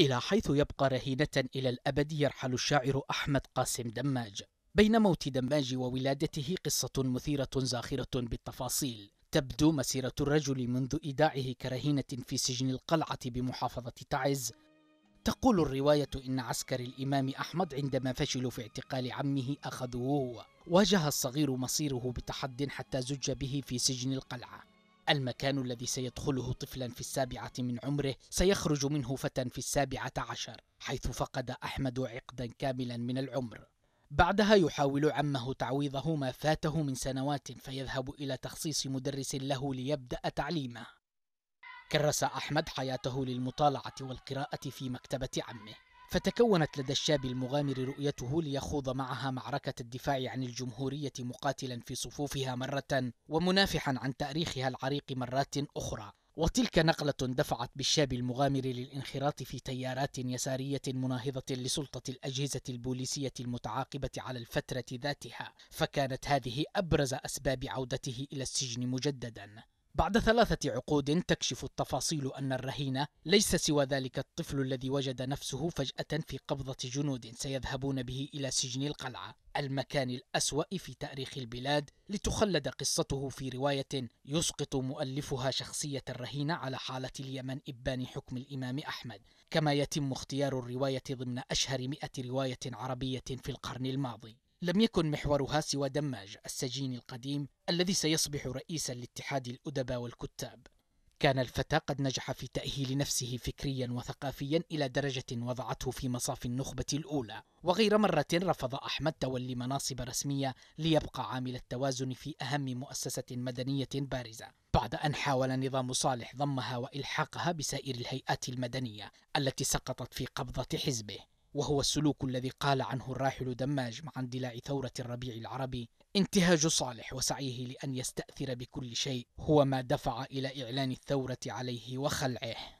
إلى حيث يبقى رهينة إلى الأبد يرحل الشاعر أحمد قاسم دماج بين موت دماج وولادته قصة مثيرة زاخرة بالتفاصيل تبدو مسيرة الرجل منذ إيداعه كرهينة في سجن القلعة بمحافظة تعز تقول الرواية إن عسكر الإمام أحمد عندما فشلوا في اعتقال عمه أخذوه واجه الصغير مصيره بتحد حتى زج به في سجن القلعة المكان الذي سيدخله طفلا في السابعة من عمره سيخرج منه فتى في السابعة عشر حيث فقد أحمد عقدا كاملا من العمر بعدها يحاول عمه تعويضه ما فاته من سنوات فيذهب إلى تخصيص مدرس له ليبدأ تعليمه كرس أحمد حياته للمطالعة والقراءة في مكتبة عمه فتكونت لدى الشاب المغامر رؤيته ليخوض معها معركة الدفاع عن الجمهورية مقاتلا في صفوفها مرة ومنافحا عن تاريخها العريق مرات أخرى وتلك نقلة دفعت بالشاب المغامر للانخراط في تيارات يسارية مناهضة لسلطة الأجهزة البوليسية المتعاقبة على الفترة ذاتها، فكانت هذه أبرز أسباب عودته إلى السجن مجددا. بعد ثلاثة عقود تكشف التفاصيل أن الرهينة ليس سوى ذلك الطفل الذي وجد نفسه فجأة في قبضة جنود سيذهبون به إلى سجن القلعة، المكان الأسوأ في تاريخ البلاد، لتخلد قصته في رواية يسقط مؤلفها شخصية الرهينة على حالة اليمن إبان حكم الإمام أحمد، كما يتم اختيار الرواية ضمن أشهر مئة رواية عربية في القرن الماضي. لم يكن محورها سوى دماج السجين القديم الذي سيصبح رئيسا لاتحاد الأدباء والكتاب كان الفتى قد نجح في تأهيل نفسه فكريا وثقافيا إلى درجة وضعته في مصاف النخبة الأولى وغير مرة رفض أحمد تولي مناصب رسمية ليبقى عامل التوازن في أهم مؤسسة مدنية بارزة بعد أن حاول نظام صالح ضمها وإلحاقها بسائر الهيئات المدنية التي سقطت في قبضة حزبه وهو السلوك الذي قال عنه الراحل دماج مع اندلاع ثورة الربيع العربي انتهاج صالح وسعيه لأن يستأثر بكل شيء هو ما دفع إلى إعلان الثورة عليه وخلعه